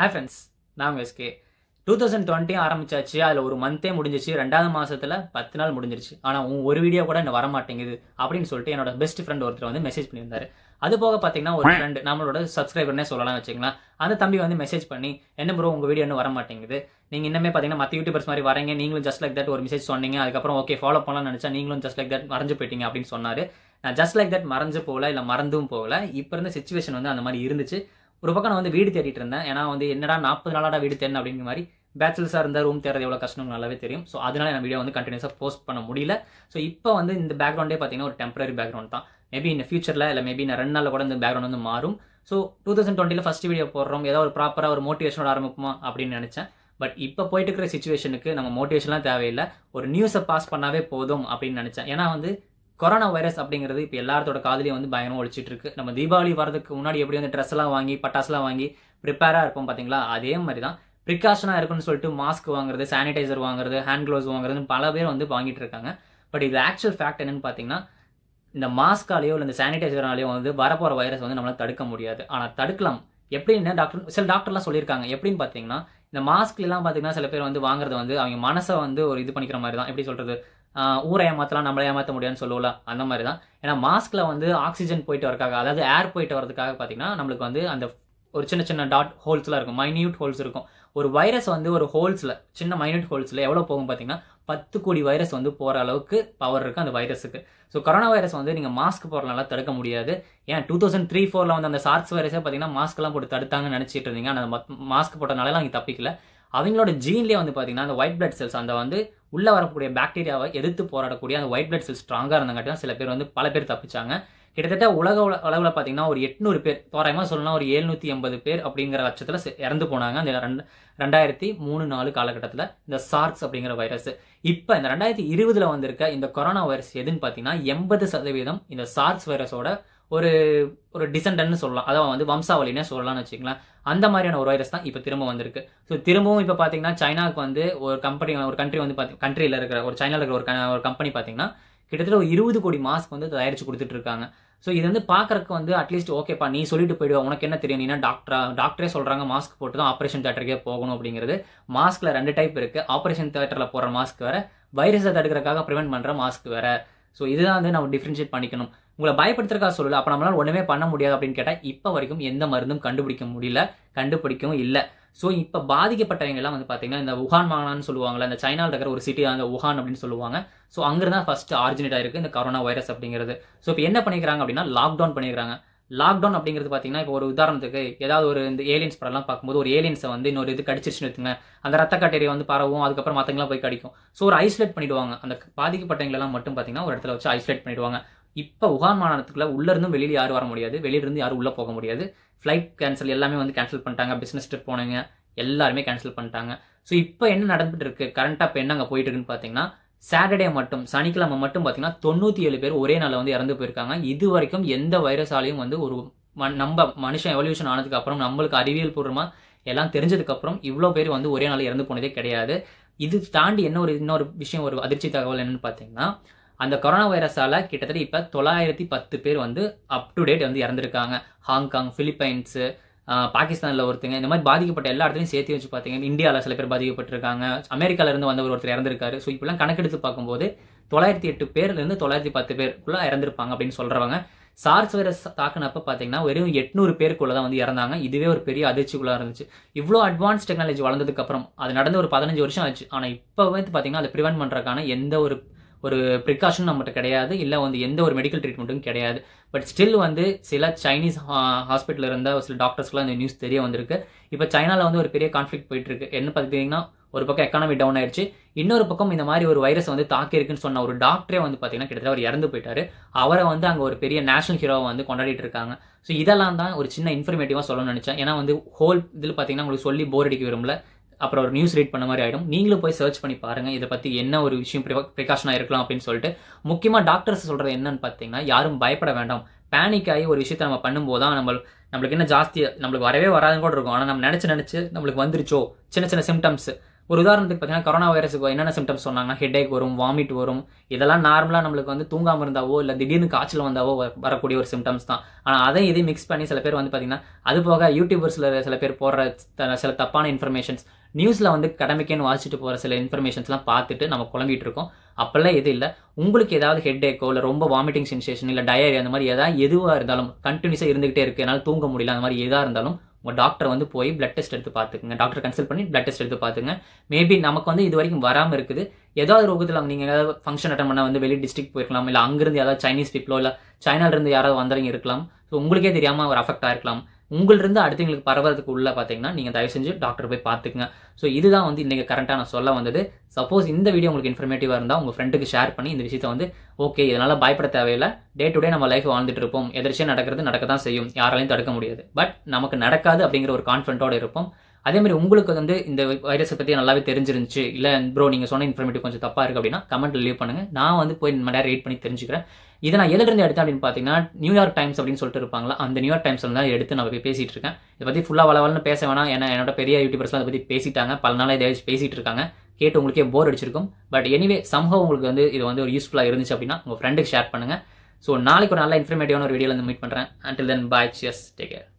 ஹே friends நான் SK two thousand டுவெண்ட்டியும் ஆரம்பிச்சாச்சு அதில் ஒரு மந்தே முடிஞ்சிச்சு ரெண்டாவது மாதத்தில் பத்து நாள் முடிஞ்சிருச்சு ஆனால் உன் ஒரு வீடியோ கூட இன்னும் வரமாட்டேங்குது அப்படின்னு சொல்லிட்டு என்னோட பெஸ்ட் ஃப்ரெண்ட் ஒருத்தர் வந்து மெசேஜ் பண்ணியிருந்தார் அது போக பார்த்தீங்கன்னா ஒரு ஃப்ரெண்டு நம்மளோட சப்ஸ்கிரைபர்னே சொல்லலாம் வச்சுக்கலாம் அந்த தம்பி வந்து மெசேஜ் பண்ணி என்ன ப்ரோ உங்கள் வீடியோ இன்னும் வரமாட்டேங்குது நீங்கள் இன்னமே பார்த்தீங்கன்னா மற்ற யூடியூபர்ஸ் மாதிரி வரீங்க நீங்களும் ஜஸ்ட் லைக் தட் ஒரு மெசேஜ் சொன்னீங்க அதுக்கப்புறம் ஓகே ஃபாலோ பண்ணலாம்னு நினச்சா நீங்களும் ஜஸ்ட் லைக் தட் மறைஞ்சு போயிட்டீங்க அப்படின்னு சொன்னார் நான் ஜஸ்ட் லைக் தட் மறைஞ்சு போகல இல்லை மறந்தும் போகல இப்போ இருந்த சுச்சுவேஷன் வந்து அந்த மாதிரி இருந்துச்சு ஒரு பக்கம் நான் வந்து வீடு தேடிட்டு இருந்தேன் ஏன்னா வந்து என்னடா நாற்பது நாளாடா வீடு தேடணும் அப்படிங்கிற மாதிரி பேச்சுலர்ஸாக இருந்தால் ரூம் தேடுறது எவ்வளோ கஷ்டம் நல்லாவே தெரியும் ஸோ அதனால் நான் வீடியோ வந்து கண்டினியூஸாக போஸ்ட் பண்ண முடியல ஸோ இப்போ வந்து இந்த பேக்ரவுண்டே பார்த்தீங்கன்னா ஒரு டெம்பரரி பேக்ரவுண்ட் தான் மேபி இந்த ஃபியூச்சரில் இல்லை மேபி நான் ரெண்டு நாளில் கூட இந்த பேக்ரவுண்ட் வந்து மாறும் ஸோ டூ தௌசண்ட் டுவெண்ட்டியில் ஃபஸ்ட் வீடியோ போடுறோம் ஏதோ ஒரு ப்ராப்பராக ஒரு மோட்டிவேஷனோட ஆரம்பிக்குமா அப்படின்னு நினச்சேன் பட் இப்போ போயிட்டு இருக்கிற சுச்சுவேஷனுக்கு நம்ம மோட்டிவேஷன்லாம் தேவையில்லை ஒரு நியூஸை பாஸ் பண்ணாவே போதும் அப்படின்னு நினச்சேன் ஏன்னா வந்து கொரோனா வைரஸ் அப்படிங்கிறது இப்போ எல்லாத்தோட காதலையும் வந்து பயங்கரமாக ஒழிச்சிட்டு இருக்கு நம்ம தீபாவளி வரதுக்கு முன்னாடி எப்படி வந்து ட்ரெஸ்லாம் வாங்கி பட்டாசுலாம் வாங்கி ப்ரிப்பேராக இருப்போம் பார்த்தீங்களா அதே மாதிரி தான் ப்ரிகாஷனாக இருக்குன்னு சொல்லிட்டு மாஸ்க் வாங்குறது சானிடைசர் வாங்குறது ஹேண்ட் க்ளோஸ் வாங்குறதுன்னு பல பேர் வந்து வாங்கிட்டு இருக்காங்க பட் இது ஆக்சுவல் ஃபேக்ட் என்னன்னு பார்த்தீங்கன்னா இந்த மாஸ்காலேயோ இல்லை இந்த சானிடைசர்னாலேயோ வந்து வரப்போகிற வைரஸ் வந்து நம்மளால் தடுக்க முடியாது ஆனால் தடுக்கலாம் எப்படின்னு டாக்டர் சில டாக்டர்லாம் சொல்லியிருக்காங்க எப்படின்னு பார்த்தீங்கன்னா இந்த மாஸ்க்லாம் பார்த்தீங்கன்னா சில பேர் வந்து வாங்குறது வந்து அவங்க மனசை வந்து ஒரு இது பண்ணிக்கிற மாதிரி தான் எப்படி சொல்கிறது ஊரை ஏமாற்றலாம் நம்மளை ஏமாற்ற முடியாதுன்னு சொல்லுவோம்ல அந்த மாதிரி தான் ஏன்னா மாஸ்கில் வந்து ஆக்சிஜன் போயிட்டு வரக்காக அதாவது ஏர் போயிட்டு வரதுக்காக பார்த்தீங்கன்னா நம்மளுக்கு வந்து அந்த ஒரு சின்ன சின்ன டாட் ஹோல்ஸ்லாம் இருக்கும் மைன்யூட் ஹோல்ஸ் இருக்கும் ஒரு வைரஸ் வந்து ஒரு ஹோல்ஸில் சின்ன மைன்யூட் ஹோல்ஸில் எவ்வளோ போகும் பார்த்தீங்கன்னா பத்து கோடி வைரஸ் வந்து போகிற அளவுக்கு பவர் இருக்குது அந்த வைரஸுக்கு ஸோ கொரோனா வைரஸ் வந்து நீங்கள் மாஸ்க் போடுறனால தடுக்க முடியாது ஏன் டூ தௌசண்ட் த்ரீ ஃபோரில் வந்து அந்த சார்ஸ் வைரஸே பார்த்தீங்கன்னா மாஸ்க்லாம் போட்டு தடுத்தாங்கன்னு நினச்சிட்டு இருந்தீங்க ஆனால் மாஸ்க் போட்டனால அங்கே தப்பிக்கல அவங்களோட ஜீன்லேயே வந்து பார்த்தீங்கன்னா அந்த ஒயிட் பிளட் செல்ஸ் அந்த வந்து உள்ளே வரக்கூடிய பாக்டீரியாவை எதிர்த்து போராடக்கூடிய அந்த ஒயிட் பிளட் செல் ஸ்ட்ராங்காக இருந்தாங்க தான் சில பேர் வந்து பல பேர் தப்பிச்சாங்க கிட்டத்தட்ட உலக அளவில் பார்த்தீங்கன்னா ஒரு எட்நூறு பேர் தோராயமாக சொல்லலாம் ஒரு எழுநூற்றி எண்பது பேர் அப்படிங்கிற லட்சத்தில் இறந்து போனாங்க அந்த ரெண்டு ரெண்டாயிரத்தி மூணு நாலு காலகட்டத்தில் இந்த சார்க்ஸ் அப்படிங்கிற வைரஸ் இப்போ இந்த ரெண்டாயிரத்தி இருபதில் வந்திருக்க இந்த கொரோனா வைரஸ் எதுன்னு பார்த்தீங்கன்னா எண்பது சதவீதம் இந்த சார்க்ஸ் வைரஸோட ஒரு ஒரு டிசண்டன்னு சொல்லலாம் அதான் வந்து வம்சாவளினே சொல்லலாம்னு வச்சுக்கலாம் அந்த மாதிரியான ஒரு வைரஸ் தான் இப்போ திரும்ப வந்திருக்கு ஸோ திரும்பவும் இப்போ பார்த்தீங்கன்னா சைனாவுக்கு வந்து ஒரு கம்பெனி ஒரு கண்ட்ரி வந்து பார்த்தி கண்ட்ரியில் இருக்கிற ஒரு சைனாவில் இருக்கிற ஒரு ஒரு கம்பெனி பார்த்தீங்கன்னா கிட்டத்தட்ட ஒரு இருபது கோடி மாஸ்க் வந்து தயாரித்து கொடுத்துட்டு இருக்காங்க ஸோ இது வந்து பார்க்குறக்கு வந்து அட்லீஸ்ட் ஓகேப்பா நீ சொல்லிட்டு போயிடுவா உனக்கு என்ன தெரியும் நீனா டாக்டரா டாக்டரே சொல்கிறாங்க மாஸ்க் போட்டு தான் ஆப்ரேஷன் தேட்டருக்கே போகணும் அப்படிங்கிறது மாஸ்கில் ரெண்டு டைப் இருக்குது ஆப்ரேஷன் தேட்டரில் போடுற மாஸ்க் வேறு வைரஸை தடுக்கிறக்காக ப்ரிவெண்ட் பண்ணுற மாஸ்க் வேறு ஸோ இதுதான் வந்து நம்ம டிஃப்ரென்ஷியேட் பண்ணிக்கணும் உங்களை பயப்படுத்துறதுக்காக சொல்லல அப்போ நம்மளால் ஒன்றுமே பண்ண முடியாது அப்படின்னு கேட்டால் இப்போ வரைக்கும் எந்த மருந்தும் கண்டுபிடிக்க முடியல கண்டுபிடிக்கவும் இல்லை ஸோ இப்போ பாதிக்கப்பட்டவங்கெல்லாம் வந்து பார்த்தீங்கன்னா இந்த உஹான் மாகாணம்னு சொல்லுவாங்கல்ல இந்த சைனாவில் இருக்கிற ஒரு சிட்டி அந்த உஹான் அப்படின்னு சொல்லுவாங்க ஸோ அங்கே தான் ஃபர்ஸ்ட் ஆரிஜினேட் ஆயிருக்கு இந்த கொரோனா வைரஸ் அப்படிங்கிறது ஸோ இப்போ என்ன பண்ணிக்கிறாங்க அப்படின்னா லாக்டவுன் பண்ணிக்கிறாங்க லாக்டவுன் அப்படிங்கிறது பார்த்தீங்கன்னா இப்போ ஒரு உதாரணத்துக்கு ஏதாவது ஒரு இந்த ஏலியன்ஸ் படம்லாம் பார்க்கும்போது ஒரு ஏலியன்ஸை வந்து இன்னொரு இது கடிச்சிருச்சுன்னு வச்சுங்க அந்த ரத்த கட்டேரியை வந்து பரவும் அதுக்கப்புறம் மற்றவங்களாம் போய் கடிக்கும் ஸோ ஒரு ஐசோலேட் பண்ணிடுவாங்க அந்த பாதிக்கப்பட்டவங்களெல்லாம் மட்டும் பார்த்தீங்கன்னா ஒரு இடத்துல வச்சு ஐசோலேட் பண்ணிடுவாங்க இப்போ உகான் மாநிலத்துக்குள்ள உள்ளேருந்தும் வெளியில் யாரும் வர முடியாது வெளியிலிருந்து யாரும் உள்ளே போக முடியாது ஃப்ளைட் கேன்சல் எல்லாமே வந்து கேன்சல் பண்ணிட்டாங்க பிஸ்னஸ் ட்ரிப் போனவங்க எல்லாருமே கேன்சல் பண்ணிட்டாங்க ஸோ இப்போ என்ன நடந்துட்டு இருக்கு கரண்ட்டாக இப்போ என்ன அங்கே போயிட்டு இருக்குன்னு பார்த்தீங்கன்னா சாட்டர்டே மட்டும் சனிக்கிழமை மட்டும் பார்த்தீங்கன்னா தொண்ணூற்றி ஏழு பேர் ஒரே நாளில் வந்து இறந்து போயிருக்காங்க இது வரைக்கும் எந்த வைரஸாலையும் வந்து ஒரு நம்ம மனுஷன் எவல்யூஷன் ஆனதுக்கு அப்புறம் நம்மளுக்கு அறிவியல் பூர்வமாக எல்லாம் தெரிஞ்சதுக்கப்புறம் இவ்வளோ பேர் வந்து ஒரே நாள் இறந்து போனதே கிடையாது இது தாண்டி என்ன ஒரு இன்னொரு விஷயம் ஒரு அதிர்ச்சி தகவல் என்னன்னு பார்த்தீங்கன்னா அந்த கொரோனா வைரஸால் கிட்டத்தட்ட இப்போ தொள்ளாயிரத்தி பத்து பேர் வந்து அப் டு டேட் வந்து இறந்துருக்காங்க ஹாங்காங் ஃபிலிப்பைன்ஸு பாகிஸ்தானில் ஒருத்தங்க இந்த மாதிரி பாதிக்கப்பட்ட எல்லா இடத்துலையும் சேர்த்து வச்சு பார்த்தீங்கன்னா இந்தியாவில் சில பேர் பாதிக்கப்பட்டிருக்காங்க அமெரிக்காவிலேருந்து வந்தவர் ஒருத்தர் இறந்துருக்காரு ஸோ இப்பெல்லாம் கணக்கெடுத்து பார்க்கும்போது தொள்ளாயிரத்தி எட்டு பேர்லேருந்து தொள்ளாயிரத்தி பத்து பேருக்குள்ளே இறந்துருப்பாங்க அப்படின்னு சொல்கிறவங்க சார்ஸ் வைரஸ் தாக்குனப்போ பார்த்தீங்கன்னா வெறும் எட்நூறு பேருக்குள்ளே தான் வந்து இறந்தாங்க இதுவே ஒரு பெரிய அதிர்ச்சிக்குள்ளாக இருந்துச்சு இவ்வளோ அட்வான்ஸ் டெக்னாலஜி வளர்ந்ததுக்கப்புறம் அது நடந்து ஒரு பதினஞ்சு வருஷம் ஆச்சு ஆனால் இப்போ வந்து பார்த்தீங்கன்னா அதை ப்ரிவென்ட் பண்ணுறதுக்கான எந்த ஒரு ஒரு ப்ரிகாஷனும் நம்மகிட்ட கிடையாது இல்லை வந்து எந்த ஒரு மெடிக்கல் ட்ரீட்மெண்ட்டும் கிடையாது பட் ஸ்டில் வந்து சில சைனீஸ் ஹாஸ்பிட்டலில் இருந்த சில டாக்டர்ஸ்க்குலாம் இந்த நியூஸ் தெரிய வந்திருக்கு இப்போ சைனாவில் வந்து ஒரு பெரிய கான்ஃப்ளிக் போயிட்டுருக்கு என்ன பார்த்துக்கிட்டிங்கன்னா ஒரு பக்கம் எக்கானமி டவுன் ஆயிடுச்சு இன்னொரு பக்கம் இந்த மாதிரி ஒரு வைரஸ் வந்து தாக்கியிருக்குன்னு சொன்ன ஒரு டாக்டரே வந்து பார்த்தீங்கன்னா கிட்டத்தட்ட அவர் இறந்து போயிட்டாரு அவரை வந்து அங்கே ஒரு பெரிய நேஷனல் ஹீரோவை வந்து கொண்டாடிட்டு இருக்காங்க ஸோ இதெல்லாம் தான் ஒரு சின்ன இன்ஃபர்மேட்டிவாக சொல்லணும்னு நினச்சேன் ஏன்னா வந்து ஹோல் இதில் பார்த்தீங்கன்னா உங்களுக்கு சொல்லி போர் அடிக்க விரும்பல அப்புறம் ஒரு நியூஸ் ரீட் பண்ண மாதிரி ஆகிடும் நீங்களும் போய் சர்ச் பண்ணி பாருங்கள் இதை பற்றி என்ன ஒரு விஷயம் ப்ரிகாஷனாக இருக்கலாம் அப்படின்னு சொல்லிட்டு முக்கியமாக டாக்டர்ஸ் சொல்கிறது என்னன்னு பார்த்தீங்கன்னா யாரும் பயப்பட வேண்டாம் பேனிக் ஆகி ஒரு விஷயத்தை நம்ம பண்ணும்போது தான் நம்ம நம்மளுக்கு என்ன ஜாஸ்தி நம்மளுக்கு வரவே வராதுன்னு கூட இருக்கும் ஆனால் நம்ம நினச்சி நினச்சி நம்மளுக்கு வந்துருச்சோ சின்ன சின்ன சிம்டம்ஸ் ஒரு உதாரணத்துக்கு பார்த்தீங்கன்னா கொரோனா வைரஸுக்கு என்னென்ன சிம்டம்ஸ் சொன்னாங்கன்னா ஹெட் வரும் வாமிட் வரும் இதெல்லாம் நார்மலாக நம்மளுக்கு வந்து தூங்காமல் இருந்தாவோ இல்லை திடீர்னு காய்ச்சல் வந்தாவோ வரக்கூடிய ஒரு சிம்டம்ஸ் தான் ஆனால் அதை இதையும் மிக்ஸ் பண்ணி சில பேர் வந்து பார்த்தீங்கன்னா அது போக யூடியூபர்ஸில் சில பேர் போடுற சில தப்பான இன்ஃபர்மேஷன்ஸ் நியூஸில் வந்து கடமைக்கேன்னு வாசிச்சுட்டு போகிற சில இன்ஃபர்மேஷன்ஸ்லாம் பார்த்துட்டு நம்ம குழம்பிட்டு இருக்கோம் அப்போல்லாம் எது இல்லை உங்களுக்கு ஏதாவது ஹெட் ஏக்கோ இல்லை ரொம்ப வாமிட்டிங் சென்சேஷன் இல்லை டயரி அந்த மாதிரி எதாவது எதுவாக இருந்தாலும் கண்டினியூஸாக இருந்துகிட்டே இருக்குது என்னால் தூங்க முடியல அந்த மாதிரி எதாக இருந்தாலும் உங்கள் டாக்டர் வந்து போய் பிளட் டெஸ்ட் எடுத்து பார்த்துக்குங்க டாக்டர் கன்சல்ட் பண்ணி பிளட் டெஸ்ட் எடுத்து பார்த்துங்க மேபி நமக்கு வந்து இது வரைக்கும் வராமல் இருக்குது ஏதாவது ரோகத்தில் நீங்கள் ஏதாவது ஃபங்க்ஷன் அட்டன் பண்ணா வந்து வெளி டிஸ்ட்ரிக்ட் போயிருக்கலாம் இல்லை அங்கேருந்து ஏதாவது சைனீஸ் பீப்புளோ இல்லை சைனாலேருந்து யாராவது வந்தவங்க இருக்கலாம் ஸோ உங்களுக்கே தெரியாமல் ஒரு அஃபெக்ட் ஆகிருக்கலாம் உங்கள்கிட்ட அடுத்தவங்களுக்கு பரவதுக்கு உள்ள பார்த்தீங்கன்னா நீங்கள் தயவு செஞ்சு டாக்டர் போய் பார்த்துக்குங்க ஸோ இதுதான் வந்து இன்றைக்கி கரெக்டாக நான் சொல்ல வந்தது சப்போஸ் இந்த வீடியோ உங்களுக்கு இன்ஃபர்மேட்டிவாக இருந்தால் உங்கள் ஃப்ரெண்டுக்கு ஷேர் பண்ணி இந்த விஷயத்தை வந்து ஓகே இதனால் பயப்பட தேவையில்லை டே டு டே நம்ம லைஃப் வாழ்ந்துட்டு இருப்போம் எதிர்ச்சியாக நடக்கிறது நடக்க தான் செய்யும் யாராலையும் தடுக்க முடியாது பட் நமக்கு நடக்காது அப்படிங்கிற ஒரு கான்ஃபிடண்ட்டோடு இருப்போம் அதே மாதிரி உங்களுக்கு வந்து இந்த வைரஸை பற்றி நல்லாவே தெரிஞ்சிருந்துச்சு இல்லை ப்ரோ நீங்கள் சொன்ன இன்ஃபர்மேட்டிவ் கொஞ்சம் தப்பாக இருக்குது அப்படின்னா கமெண்ட்டில் லீவ் பண்ணுங்கள் நான் வந்து போய் நம்ம நேரம் ரீட் பண்ணி தெரிஞ்சுக்கிறேன் இதை நான் எதிலிருந்து எடுத்தேன் அப்படின்னு பார்த்தீங்கன்னா நியூயார்க் டைம்ஸ் அப்படின்னு சொல்லிட்டு இருப்பாங்களா அந்த நியூயார்க் டைம்ஸில் தான் எடுத்து நான் போய் பேசிகிட்டு இருக்கேன் இதை பற்றி ஃபுல்லாக வளவலன்னு பேச வேணாம் ஏன்னா என்னோட பெரிய யூடியூபர்ஸ்லாம் அதை பற்றி பேசிட்டாங்க பல நாளாக இதை பேசிகிட்டு இருக்காங்க கேட்டு உங்களுக்கே போர் அடிச்சிருக்கும் பட் எனிவே சம்பவம் உங்களுக்கு வந்து இது வந்து ஒரு யூஸ்ஃபுல்லாக இருந்துச்சு அப்படின்னா உங்கள் ஃப்ரெண்டுக்கு ஷேர் பண்ணுங்கள் ஸோ நாளைக்கு ஒரு நல்ல இன்ஃபர்மேட்டிவான ஒரு வீடியோவில் வந்து மீட் பண்ணுறேன் until then bye cheers take care